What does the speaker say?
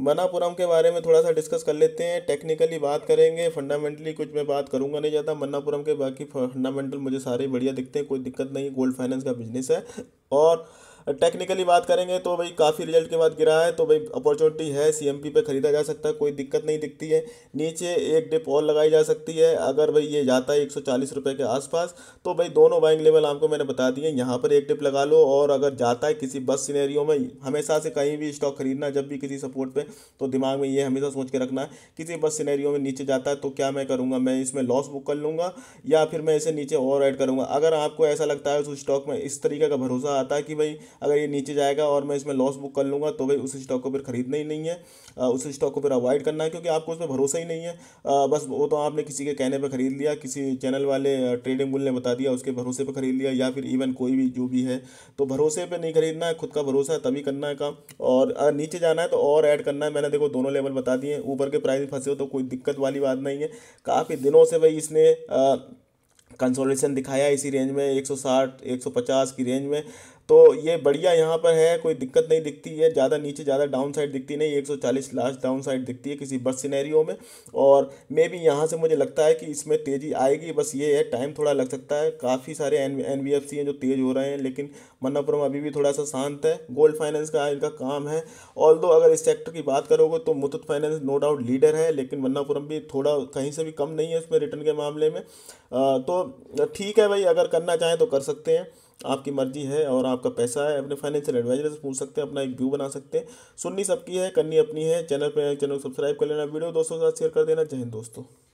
मन्नापुरम के बारे में थोड़ा सा डिस्कस कर लेते हैं टेक्निकली बात करेंगे फंडामेंटली कुछ मैं बात करूंगा नहीं ज़्यादा मन्नापुरम के बाकी फंडामेंटल मुझे सारे बढ़िया दिखते हैं कोई दिक्कत नहीं गोल्ड फाइनेंस का बिजनेस है और टेक्निकली बात करेंगे तो भाई काफ़ी रिजल्ट के बाद गिरा है तो भाई अपॉर्चुनिटी है सीएमपी पे खरीदा जा सकता है कोई दिक्कत नहीं दिखती है नीचे एक डिप और लगाई जा सकती है अगर भाई ये जाता है एक रुपये के आसपास तो भाई दोनों बाइंग लेवल आपको मैंने बता दिए यहाँ पर एक डिप लगा लो और अगर जाता है किसी बस सीनेरियो में हमेशा से कहीं भी स्टॉक खरीदना जब भी किसी सपोर्ट पर तो दिमाग में ये हमेशा सोच के रखना है किसी बस सीनेरियो में नीचे जाता है तो क्या मैं करूँगा मैं इसमें लॉस बुक कर लूँगा या फिर मैं इसे नीचे और ऐड करूँगा अगर आपको ऐसा लगता है उस स्टॉक में इस तरीके का भरोसा आता है कि भाई अगर ये नीचे जाएगा और मैं इसमें लॉस बुक कर लूँगा तो भाई उस स्टॉक को फिर खरीदना ही नहीं है उस स्टॉक को फिर अवॉइड करना है क्योंकि आपको उसमें भरोसा ही नहीं है बस वो तो आपने किसी के कहने पर खरीद लिया किसी चैनल वाले ट्रेडिंग बुल ने बता दिया उसके भरोसे पर खरीद लिया या फिर इवन कोई भी जो भी है तो भरोसे पर नहीं खरीदना है खुद का भरोसा है तभी करना है काम और नीचे जाना है तो और ऐड करना है मैंने देखो दोनों लेवल बता दिए ऊपर के प्राइस फंसे हो तो कोई दिक्कत वाली बात नहीं है काफ़ी दिनों से भाई इसने कंसोलेशन दिखाया इसी रेंज में 160 150 की रेंज में तो ये बढ़िया यहाँ पर है कोई दिक्कत नहीं दिखती है ज़्यादा नीचे ज़्यादा डाउन साइड दिखती नहीं 140 लास्ट डाउन साइड दिखती है किसी बस सिनेरियो में और मे भी यहाँ से मुझे लगता है कि इसमें तेज़ी आएगी बस ये है टाइम थोड़ा लग सकता है काफ़ी सारे एन हैं जो तेज़ हो रहे हैं लेकिन मन्नापुरम अभी भी थोड़ा सा शांत है गोल्ड फाइनेंस का इनका काम है ऑल अगर इस सेक्टर की बात करोगे तो Muthoot finance no doubt leader है लेकिन मन्नापुरम भी थोड़ा कहीं से भी कम नहीं है उसमें रिटर्न के मामले में तो ठीक है भाई अगर करना चाहें तो कर सकते हैं आपकी मर्जी है और आपका पैसा है अपने फाइनेंशियल एडवाइजर से पूछ सकते हैं अपना एक व्यू बना सकते हैं सुननी सबकी है करनी अपनी है चैनल पर चैनल को सब्सक्राइब कर लेना वीडियो दोस्तों के साथ शेयर कर देना जय हिंद दोस्तों